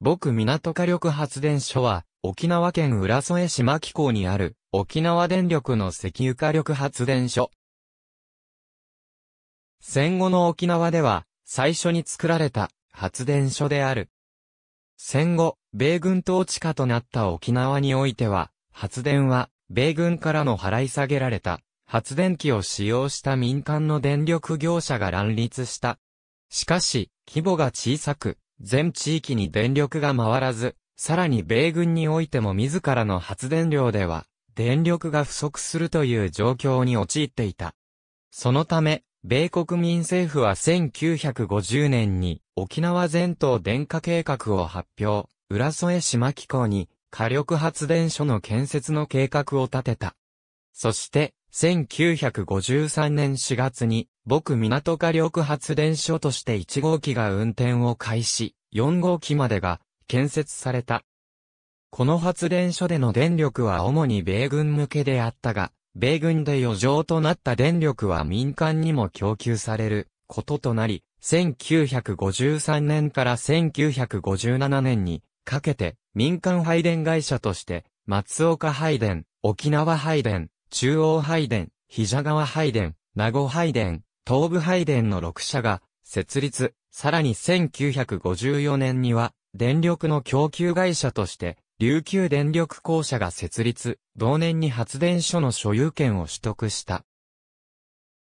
僕港火力発電所は、沖縄県浦添市牧港にある、沖縄電力の石油火力発電所。戦後の沖縄では、最初に作られた、発電所である。戦後、米軍統治下となった沖縄においては、発電は、米軍からの払い下げられた、発電機を使用した民間の電力業者が乱立した。しかし、規模が小さく、全地域に電力が回らず、さらに米軍においても自らの発電量では、電力が不足するという状況に陥っていた。そのため、米国民政府は1950年に沖縄全島電化計画を発表、浦添島機構に火力発電所の建設の計画を立てた。そして、1953年4月に、僕港火力発電所として1号機が運転を開始、4号機までが建設された。この発電所での電力は主に米軍向けであったが、米軍で余剰となった電力は民間にも供給されることとなり、1953年から1957年にかけて民間配電会社として、松岡配電、沖縄配電、中央拝殿、膝川拝殿、名護拝殿、東部拝殿の6社が設立、さらに1954年には電力の供給会社として琉球電力公社が設立、同年に発電所の所有権を取得した。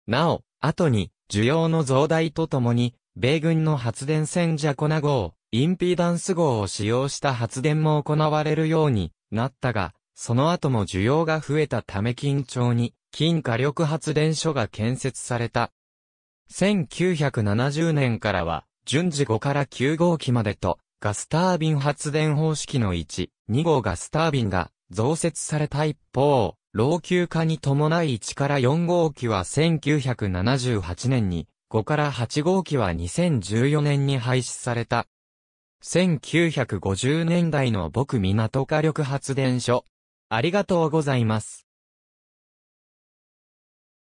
なお、後に需要の増大とともに、米軍の発電船ジャコナ号、インピーダンス号を使用した発電も行われるようになったが、その後も需要が増えたため緊張に金火力発電所が建設された。1970年からは、順次5から9号機までと、ガスタービン発電方式の1、2号ガスタービンが増設された一方、老朽化に伴い1から4号機は1978年に、5から8号機は2014年に廃止された。1950年代の僕港火力発電所、ありがとうございます。